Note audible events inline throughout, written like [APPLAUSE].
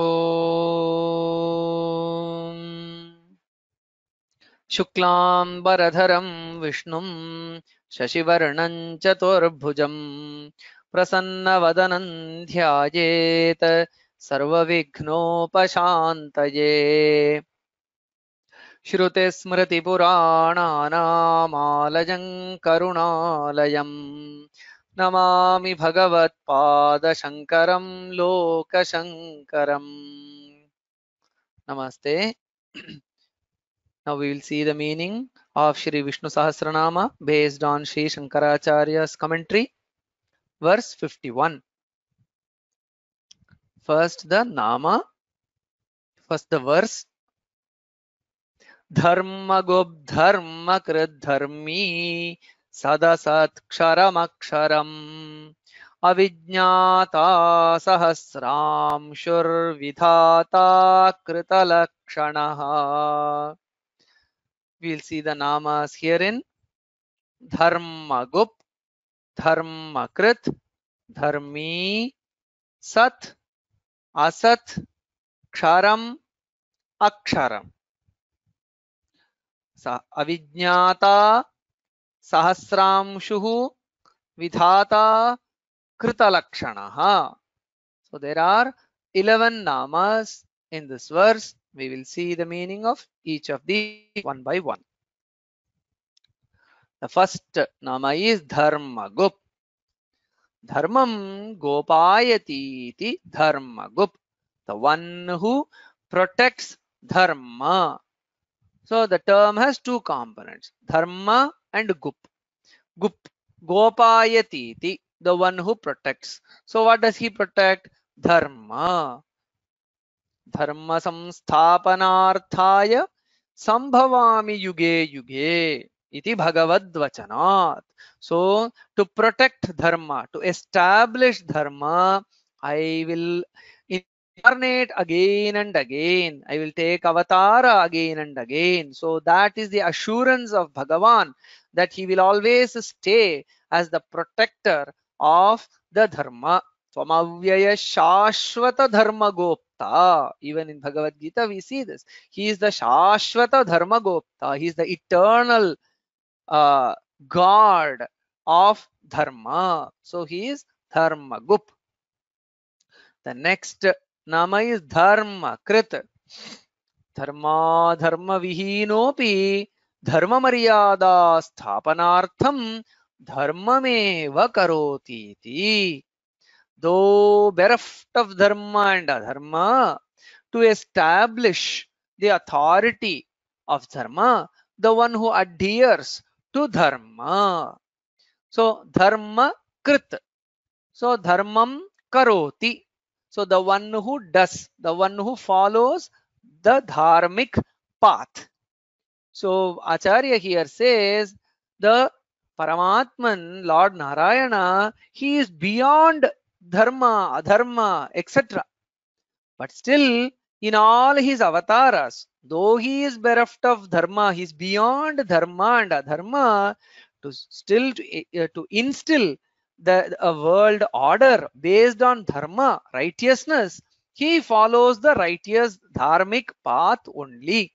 ॐ शुक्लाम्बरधरं विष्णुं शशिवर्णं चतुर्भुजं प्रसन्नवदनं ध्यायेत् सर्वविघ्नोपशान्तये श्रुतिस्मृतिपुराणानामालयं करुणालयम् नमामि भगवत्पादशङ्करं लोकशङ्करम् Namaste. Now we will see the meaning of Sri Vishnu Sahasranama based on Sri Shankaracharya's commentary, verse 51. First the Nama, first the verse. धर्मगोब्धर्मकृद्धर्मी सदसत्क्षरमक्षरम् अविज्ञाता सहस्रांशुर्विधाता कृतलक्षणः we'll see the namas here in dharmagup dharmakrit dharmi sat asat ksharam aksharam sa avignata सहस्रांशुः विधाता कृतलक्षणः so there are 11 namas in this verse we will see the meaning of each of these one by one the first nama is dharmagup धर्मम गोपायतीति धर्मगुप the one who protects dharma so the term has two components dharma and Gup. Gup, Gopayatiti, the one who protects. So what does he protect? Dharma. Dharma samsthapanarthaya sambhavami yuge yuge. Iti Bhagavad Vachanat. So to protect Dharma, to establish Dharma, I will incarnate again and again. I will take avatara again and again. So that is the assurance of Bhagavan that he will always stay as the protector of the dharma. Samavyaya Shashwata Dharma Gopta. Even in Bhagavad Gita, we see this. He is the Shashwata Dharma Gopta. He is the eternal uh, God of Dharma. So he is Dharma Gup. The next nama is Dharma Krit. Dharma Dharma Vihinopi धर्म मर्यादा स्थापनार्थम धर्ममेव करोति इति though bereft of dharma and adharma to establish the authority of dharma the one who adheres to dharma so dharma कृत so dharma करोति so the one who does the one who follows the dharmic path So Acharya here says the Paramatman, Lord Narayana, he is beyond dharma, adharma, etc. But still, in all his avatars, though he is bereft of dharma, he is beyond dharma and adharma, to still to, uh, eh, to instill the a world order based on dharma, righteousness, he follows the righteous dharmic path only.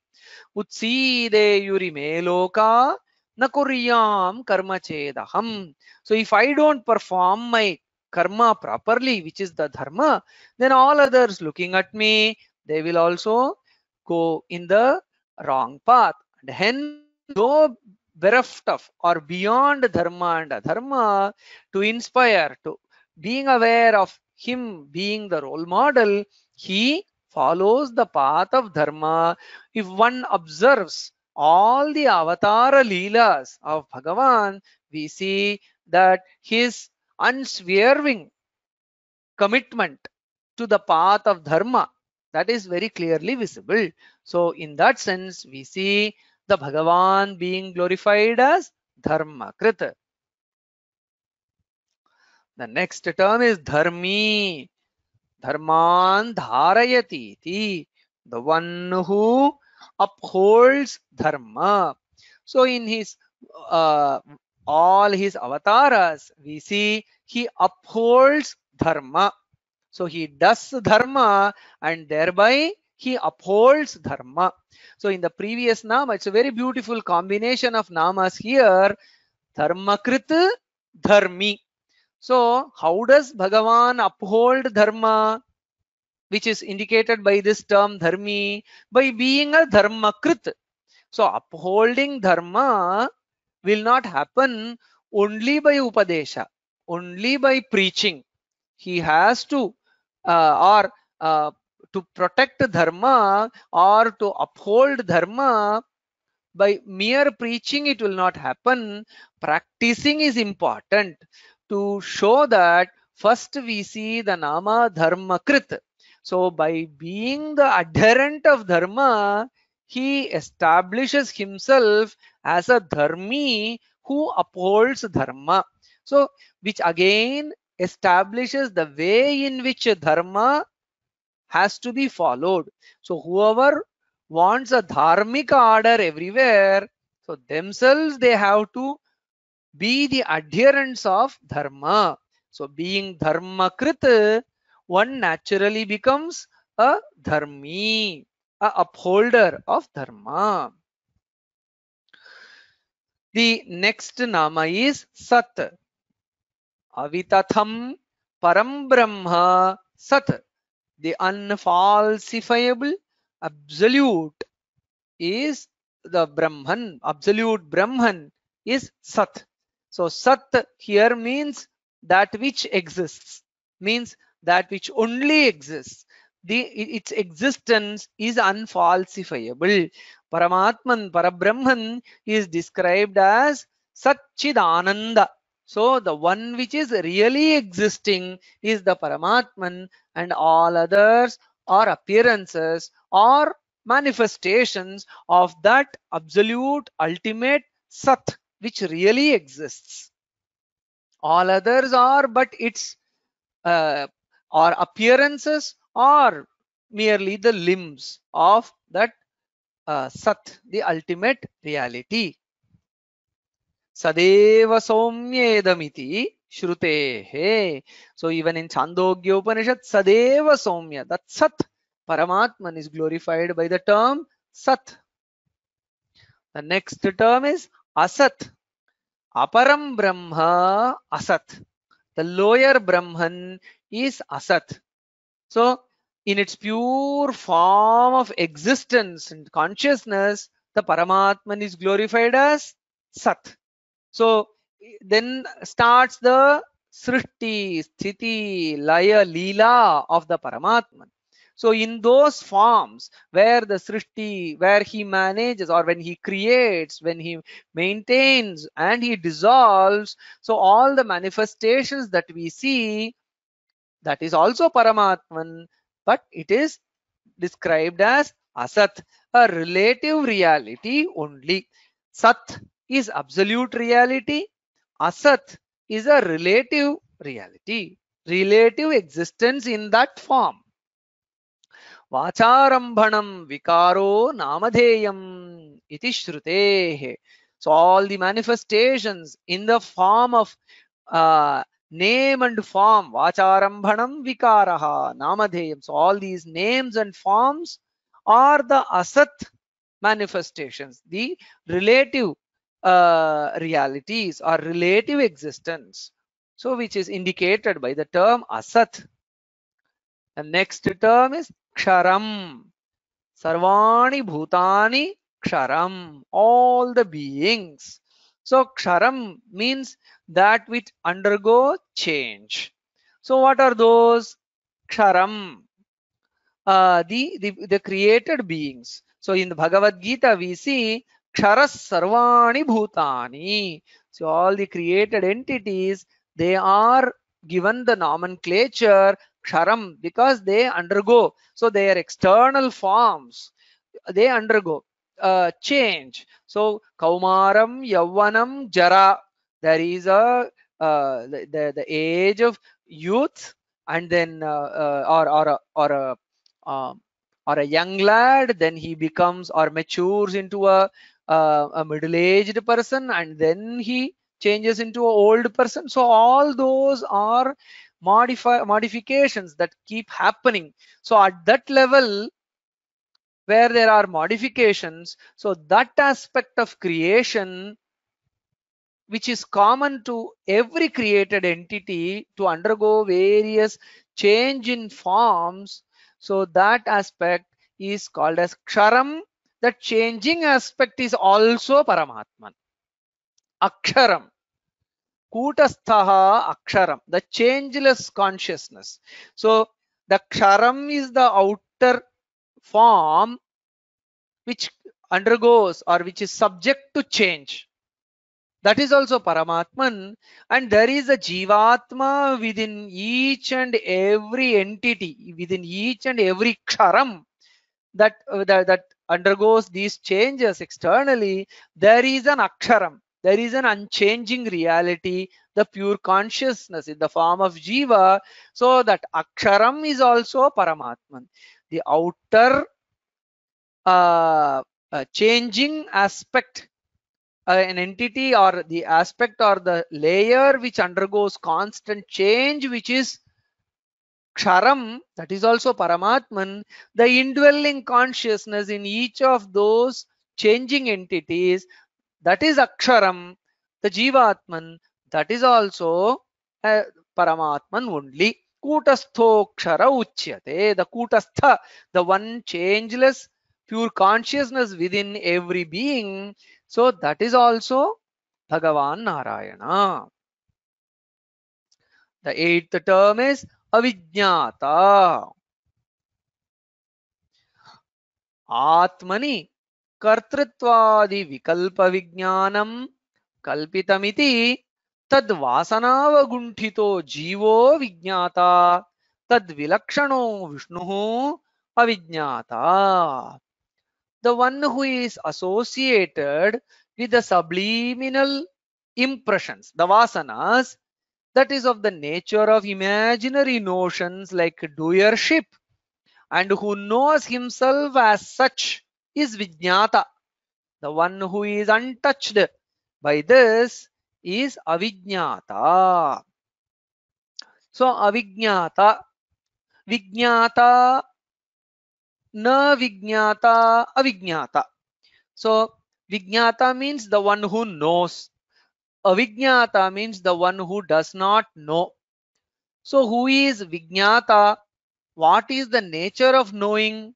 Utside yurime loka nakuriyam karma chedaham. So if I don't perform my karma properly, which is the dharma, then all others looking at me, they will also go in the wrong path. And hence, no bereft of or beyond dharma and dharma to inspire, to being aware of him being the role model, he follows the path of dharma if one observes all the avatara leelas of bhagavan we see that his unswerving commitment to the path of dharma that is very clearly visible so in that sense we see the bhagavan being glorified as dharma krita the next term is dharmi dharman dharayati the one who upholds dharma. So in his uh, all his avatars, we see he upholds dharma. So he does dharma and thereby he upholds dharma. So in the previous nama, it's a very beautiful combination of namas here. Dharmakrit, dharmi. So how does Bhagavan uphold dharma, which is indicated by this term dharmi, by being a dharmakrit? So upholding dharma will not happen only by upadesha, only by preaching. He has to uh, or uh, to protect dharma or to uphold dharma by mere preaching it will not happen practicing is important to show that first we see the nama dharma krit. So by being the adherent of dharma, he establishes himself as a dharmi who upholds dharma. So which again establishes the way in which dharma has to be followed. So whoever wants a dharmic order everywhere, so themselves they have to be the adherents of dharma. So being dharma krit, one naturally becomes a dharmi, a upholder of dharma. The next nama is Sat. Avitatham Param Brahma Sat. The unfalsifiable absolute is the Brahman. Absolute Brahman is Sat. So Sat here means that which exists, means that which only exists. The, its existence is unfalsifiable. Paramatman, Parabrahman is described as Satchidananda. So the one which is really existing is the Paramatman and all others are appearances or manifestations of that absolute ultimate Sat which really exists all others are but its uh, or appearances or merely the limbs of that uh, sat the ultimate reality sadeva somyedamiti shrutehe so even in chandogya upanishad sadeva somya that sat paramatman is glorified by the term sat the next term is asat aparam brahma asat the lower brahman is asat so in its pure form of existence and consciousness the paramatman is glorified as sat so then starts the srishti sthiti laya leela of the paramatman so in those forms where the Srishti, where he manages or when he creates, when he maintains and he dissolves, so all the manifestations that we see, that is also Paramatman, but it is described as Asat, a relative reality only. Sat is absolute reality. Asat is a relative reality, relative existence in that form. Vacharambhanam vikaro namadeyam iti shrutehe. So all the manifestations in the form of uh, name and form, vacharambhanam vikaraha namadeyam. So all these names and forms are the asat manifestations, the relative uh, realities or relative existence. So which is indicated by the term asat. The next term is ksharam. Sarvani bhutani ksharam. All the beings. So ksharam means that which undergo change. So what are those? Ksharam. Uh, the, the, the created beings. So in the Bhagavad Gita, we see ksharas sarvani bhutani. So all the created entities, they are given the nomenclature ksharam because they undergo so their external forms they undergo uh, change so kaumaram yavanam jara there is a uh, the, the age of youth and then uh, uh or or a, or a um, or a young lad then he becomes or matures into a, uh, a middle-aged person and then he changes into an old person so all those are modify modifications that keep happening so at that level where there are modifications so that aspect of creation which is common to every created entity to undergo various change in forms so that aspect is called as ksharam the changing aspect is also paramatman aksharam Kutastaha Aksharam, the changeless consciousness. So the Ksharam is the outer form which undergoes or which is subject to change. That is also Paramatman and there is a Jivatma within each and every entity, within each and every Ksharam that, uh, that, that undergoes these changes externally, there is an Aksharam there is an unchanging reality the pure consciousness in the form of jiva so that aksharam is also paramatman the outer uh, uh, changing aspect uh, an entity or the aspect or the layer which undergoes constant change which is ksharam that is also paramatman the indwelling consciousness in each of those changing entities that is Aksharam, the Jivatman, that is also uh, Paramatman only. Kutasthokshara uchyate, the Kutastha, the one changeless pure consciousness within every being. So that is also Bhagavan Narayana. The eighth term is Avijnata. Atmani कर्तृत्वादि विकल्प विज्ञानम कल्पितमिति तद्वासनावगुण्ठितो जीवो विज्ञाता तद्विलक्षणो विष्णुः अविज्ञाता the one who is associated with the subliminal impressions, the vasanas, that is of the nature of imaginary notions like doership, and who knows himself as such is Vijnata. The one who is untouched by this is Avijnata. So Avijnata, Vijnata, Na Vijnata, Avijnata. So Vijnata means the one who knows. Avijnata means the one who does not know. So who is Vijnata? What is the nature of knowing?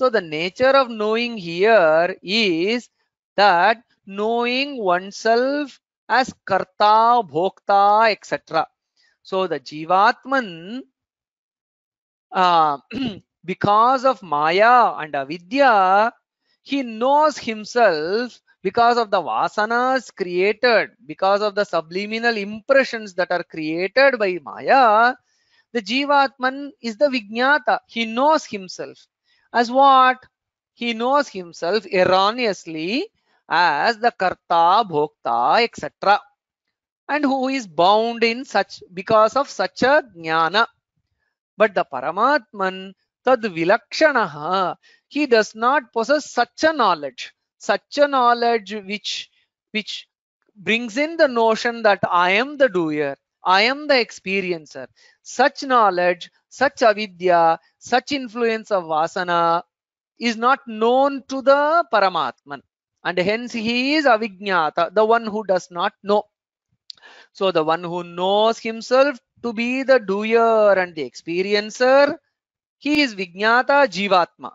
So the nature of knowing here is that knowing oneself as karta, bhokta, etc. So the jivatman, uh, [CLEARS THROAT] because of maya and avidya, he knows himself because of the vasanas created, because of the subliminal impressions that are created by maya. The jivatman is the vijnata. He knows himself as what? He knows himself erroneously as the Karta, Bhokta, etc. And who is bound in such because of such a jnana. But the Paramatman, Tad Vilakshanaha, he does not possess such a knowledge, such a knowledge which which brings in the notion that I am the doer I am the experiencer. Such knowledge, such avidya, such influence of vasana is not known to the Paramatman. And hence he is avignata, the one who does not know. So the one who knows himself to be the doer and the experiencer, he is Vignata Jivatma.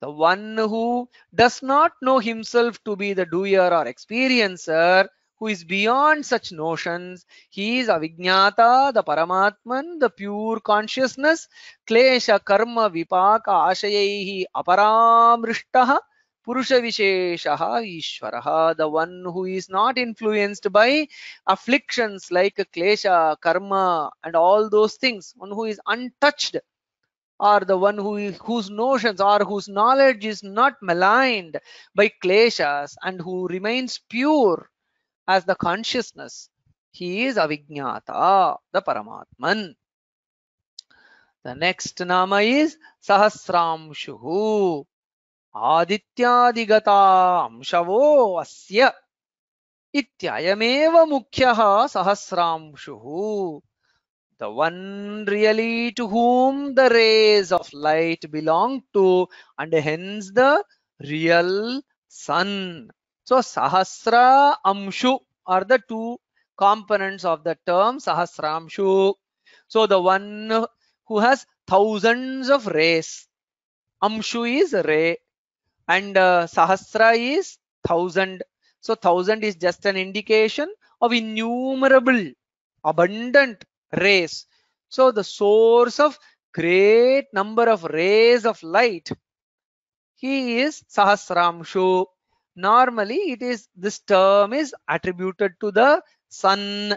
The one who does not know himself to be the doer or experiencer, who is beyond such notions. He is avignata, the paramatman, the pure consciousness, klesha karma vipaka ashayaihi aparamrishtaha, purusha visheshaha ishwaraha, the one who is not influenced by afflictions like klesha, karma and all those things, one who is untouched or the one who is, whose notions or whose knowledge is not maligned by kleshas and who remains pure as the consciousness. He is Avignata, the Paramatman. The next Nama is Sahasramshu, Adityadigata Amshavo Asya. Ityayameva Mukhyaha Sahasramshu, The one really to whom the rays of light belong to, and hence the real sun so Sahasra Amshu are the two components of the term Sahasramshu. So the one who has thousands of rays. Amshu is ray and uh, Sahasra is thousand. So thousand is just an indication of innumerable, abundant rays. So the source of great number of rays of light, he is Sahasramshu normally it is this term is attributed to the sun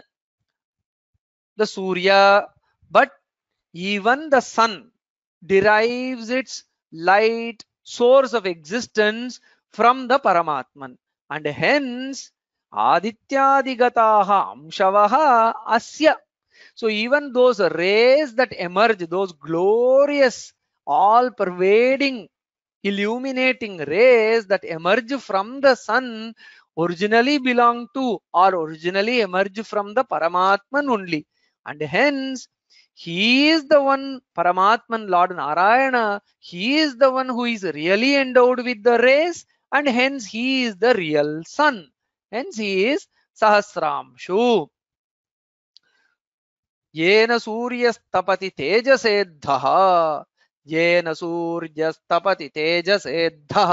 the surya but even the sun derives its light source of existence from the paramatman and hence adityadigataha amshavaha asya so even those rays that emerge those glorious all pervading illuminating rays that emerge from the sun originally belong to or originally emerge from the Paramatman only. And hence, he is the one, Paramatman, Lord Narayana, he is the one who is really endowed with the rays and hence he is the real sun. Hence he is Sahasramshu. येन सूर्यस्तपति तेजसेद्धः येन सूर्यस्तपति तेजसेद्धः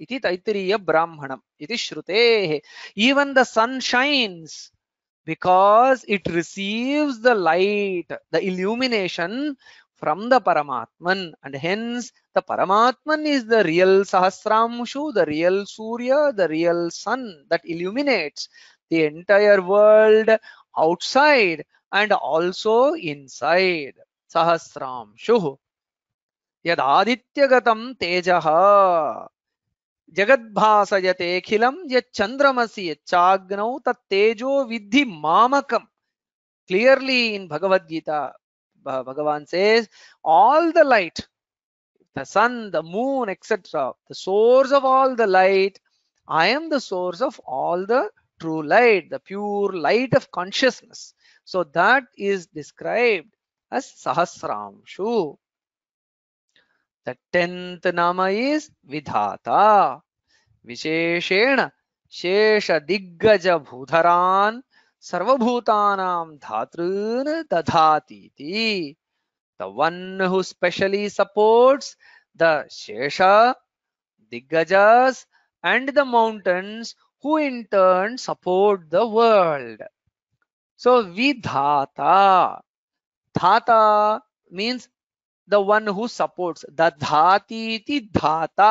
इति तैत्तिरीय ब्राह्मणम् इति श्रुतेः the sun shines because it receives the light the illumination from the Paramatman and hence the Paramatman is the real Sahasramshu the real Surya the real sun that illuminates the entire world outside and also inside सहस्रांशुः यदादित्यगतम तेज जगद्भासयते अखिलम यमसी यचाग्नौ तत्तेजो विद्धि मामकम clearly in Bhagavad Gita Bhagavan says all the light the sun the moon etcetera the source of all the light I am the source of all the true light the pure light of consciousness so that is described as sahasramshu The tenth nama is Vidhata. Visheshena Shesha Diggaja Bhutaran Sarvabhutanam Dhatrun Dadhatiti. The one who specially supports the Shesha, Diggajas and the mountains who in turn support the world. So Vidhata. Dhata means the one who supports dadhati iti dhata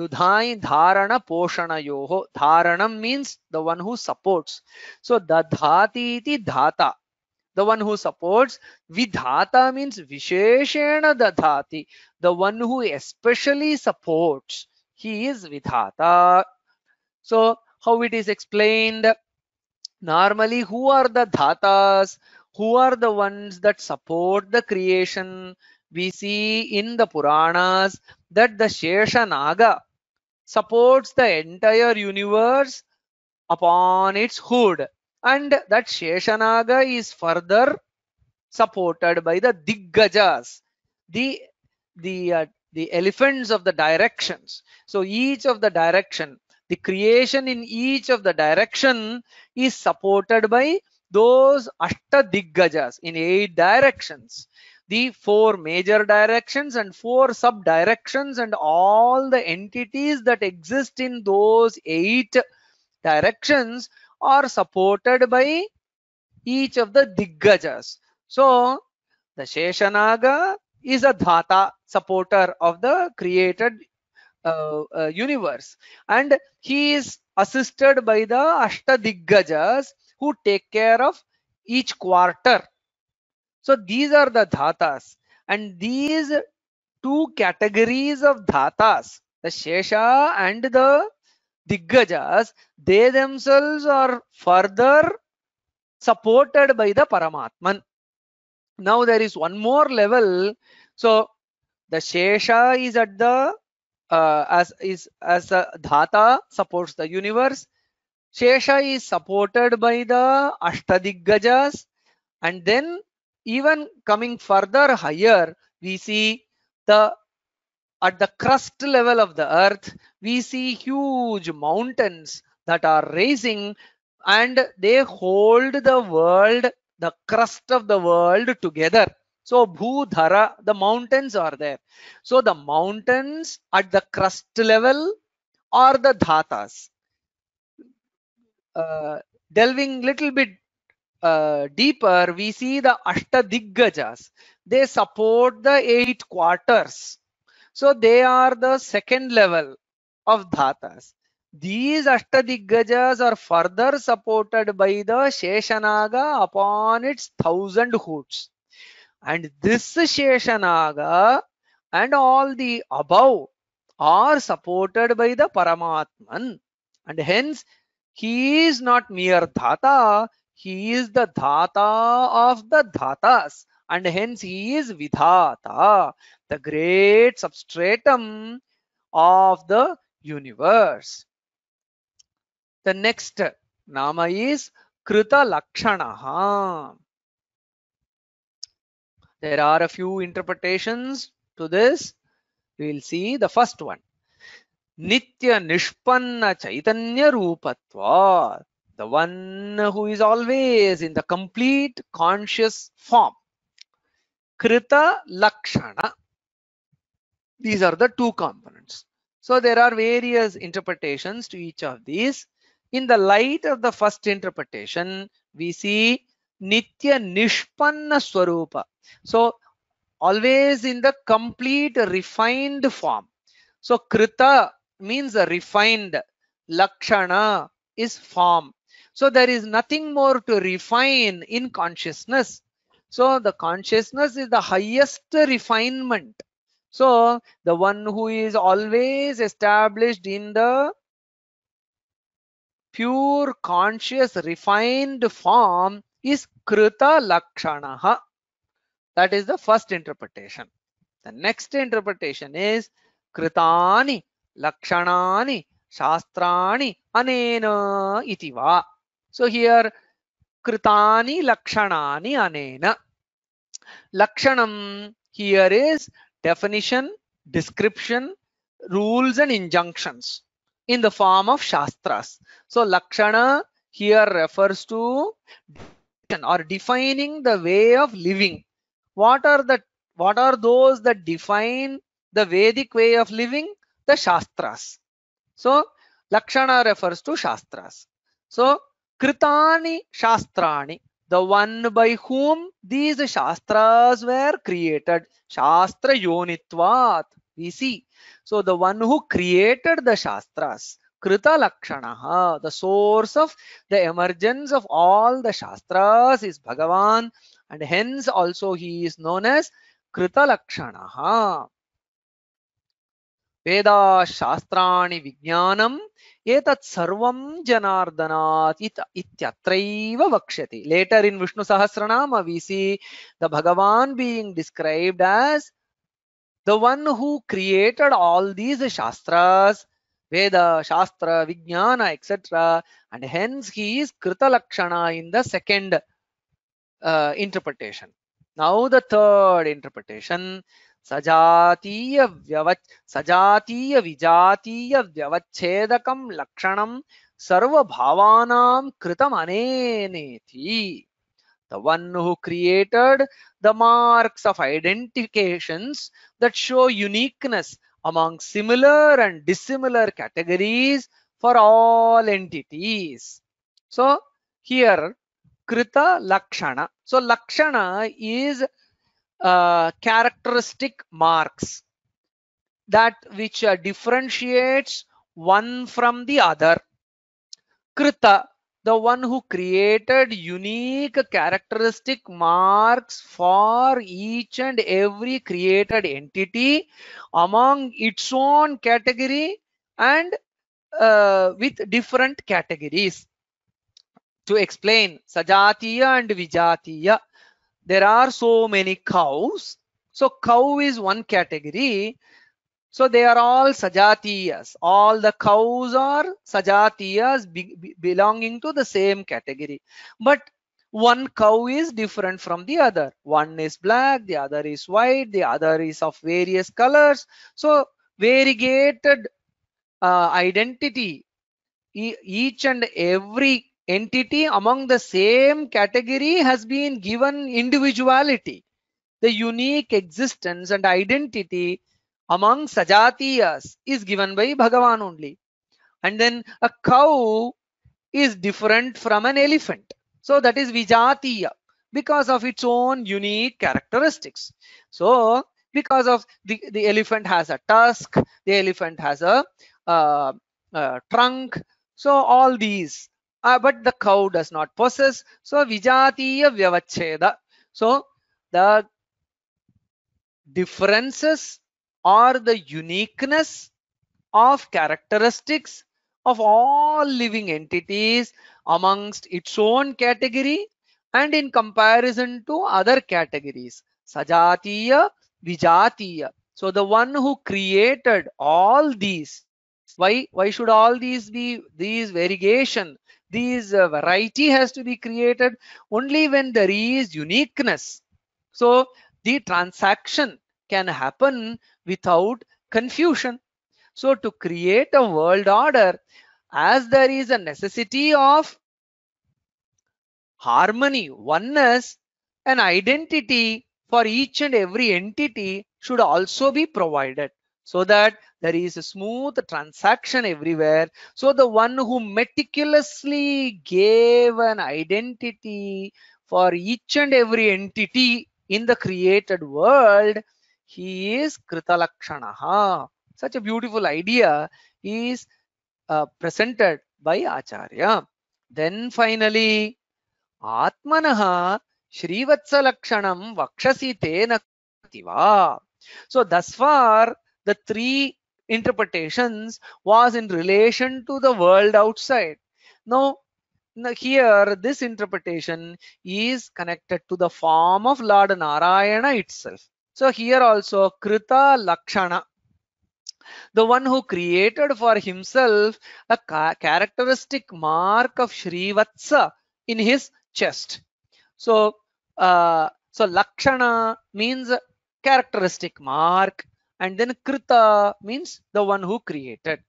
dudhai dharana poshana yoho dharanam means the one who supports so dadhati iti dhata the one who supports vidhata means visheshena dadhati the one who especially supports he is vidhata so how it is explained normally who are the dhatas who are the ones that support the creation we see in the puranas that the shesha naga supports the entire universe upon its hood and that Naga is further supported by the diggajas the the uh, the elephants of the directions so each of the direction the creation in each of the direction is supported by those ashtadiggajas in eight directions the four major directions and four sub directions and all the entities that exist in those eight directions are supported by each of the diggajas so the sheshanaga is a dhata supporter of the created uh, uh, universe and he is assisted by the ashtadiggajas who take care of each quarter. So these are the dhatas and these two categories of dhatas, the Shesha and the Diggajas, they themselves are further supported by the Paramatman. Now there is one more level. So the Shesha is at the uh, as is as a dhata supports the universe Shesha is supported by the Ashtadiggajas and then even coming further higher we see the at the crust level of the earth we see huge mountains that are rising and they hold the world the crust of the world together so bhudhara the mountains are there so the mountains at the crust level are the dhatas uh, delving little bit uh, deeper, we see the Ashtadiggajas. They support the eight quarters. So they are the second level of dhatas. These Ashtadiggajas are further supported by the Sheshanaga upon its thousand hoods. And this Sheshanaga and all the above are supported by the Paramatman. And hence he is not mere dhata he is the dhata of the dhatas and hence he is vidhata the great substratum of the universe the next nama is krita lakshanaha there are a few interpretations to this we will see the first one Nitya Nishpanna Chaitanya Rupatva, the one who is always in the complete conscious form. Krita Lakshana. These are the two components. So there are various interpretations to each of these. In the light of the first interpretation, we see Nitya Nishpanna Swarupa. So always in the complete refined form. So Krita means a refined. Lakshana is form. So there is nothing more to refine in consciousness. So the consciousness is the highest refinement. So the one who is always established in the pure conscious refined form is Krita Lakshanaha. That is the first interpretation. The next interpretation is Kritani Lakshanani Shastrani Anena va. So here Kritani Lakshanani Anena. Lakshanam here is definition, description, rules and injunctions in the form of Shastras. So Lakshana here refers to or defining the way of living. What are the what are those that define the Vedic way of living? the Shastras. So Lakshana refers to Shastras. So Kritani Shastrani, the one by whom these Shastras were created. Shastra Yonitvat, we see. So the one who created the Shastras. Krita Lakshanaha, the source of the emergence of all the Shastras is Bhagavan and hence also he is known as Krita Lakshanaha. वेदाशास्त्राणि विज्ञानम् एतत् सर्वं जनार्दनात् इत इत्यत्रैव वक्ष्यति later in Vishnu Sahasranama we see the Bhagavan being described as the one who created all these shastras Veda, Shastra, Vignana, etc. And hence he is Krita Lakshana in the second uh, interpretation. Now the third interpretation, सजातीय व्यव सजातीय विजातीय व्यवच्छेदक लक्षण सर्वभावानां कृतम one who created shows uniqueness among similar and dissimilar so here krita lakshana so lakshana is Uh, characteristic marks that which uh, differentiates one from the other. Krita, the one who created unique characteristic marks for each and every created entity among its own category and uh, with different categories. To explain, Sajatiya and Vijatiya there are so many cows so cow is one category so they are all sajatiyas all the cows are sajatiyas be, be belonging to the same category but one cow is different from the other one is black the other is white the other is of various colors so variegated uh, identity e each and every entity among the same category has been given individuality, the unique existence and identity among sajatiyas is given by Bhagavan only. And then a cow is different from an elephant. So that is Vijatiya because of its own unique characteristics. So because of the, the elephant has a tusk, the elephant has a uh, uh, trunk. So all these uh, but the cow does not possess so vijatiya vyavacheda so the differences or the uniqueness of characteristics of all living entities amongst its own category and in comparison to other categories sajatiya vijatiya so the one who created all these why why should all these be these variegation these uh, variety has to be created only when there is uniqueness so the transaction can happen without confusion so to create a world order as there is a necessity of harmony oneness an identity for each and every entity should also be provided so that there is a smooth transaction everywhere so the one who meticulously gave an identity for each and every entity in the created world he is kritalakshanaha such a beautiful idea is uh, presented by acharya then finally atmanaha shrivatsalakshanam vakshasi tena so thus far the three interpretations was in relation to the world outside. Now, here this interpretation is connected to the form of Lord Narayana itself. So here also Krita Lakshana, the one who created for himself a characteristic mark of Sri Vatsa in his chest. So, uh, so Lakshana means characteristic mark and then krita means the one who created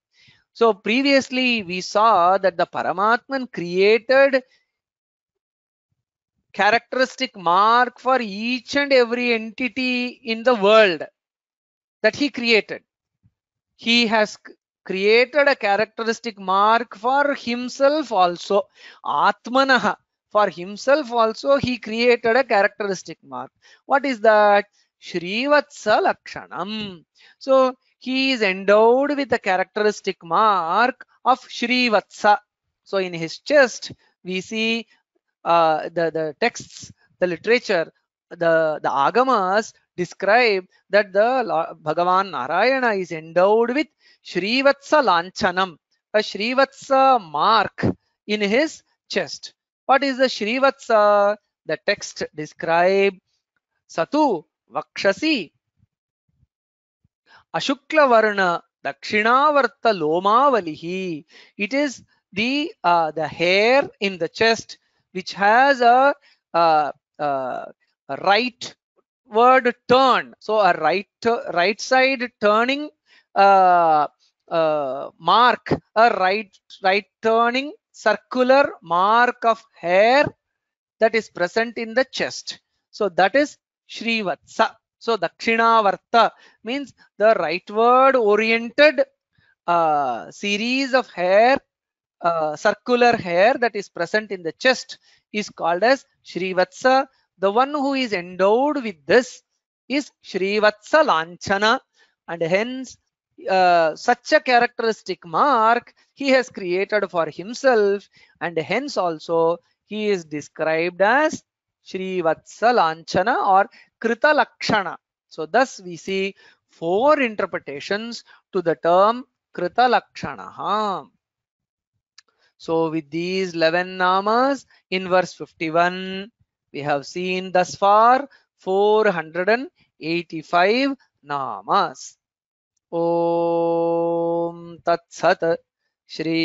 so previously we saw that the paramatman created characteristic mark for each and every entity in the world that he created he has created a characteristic mark for himself also atmanaha for himself also he created a characteristic mark what is that Shrivatsa Lakshanam. So he is endowed with the characteristic mark of Shrivatsa. So in his chest, we see uh, the, the texts, the literature, the, the agamas describe that the Bhagavan Narayana is endowed with Shrivatsa Lanchanam, a Shrivatsa mark in his chest. What is the Shrivatsa? The text describe Satu వక్షసి అశుక్లవర్ణ దక్షిణావర్త లోమావలిహి it is the the hair in the hair in the chest which has a uh, uh, rightward turn so a right right side turning uh, uh, mark a right right turning circular mark of hair that is present in the chest so that is Shrivatsa. So Dakshinavarta means the rightward oriented uh, series of hair, uh, circular hair that is present in the chest is called as Shrivatsa. The one who is endowed with this is Shrivatsa Lanchana and hence uh, such a characteristic mark he has created for himself and hence also he is described as Srivatsa लाछन और krita so thus we see four interpretation to the term krita so with eleven names in verse fifty one we have seen thus far four hundred and eighty five names Om तत्सत श्री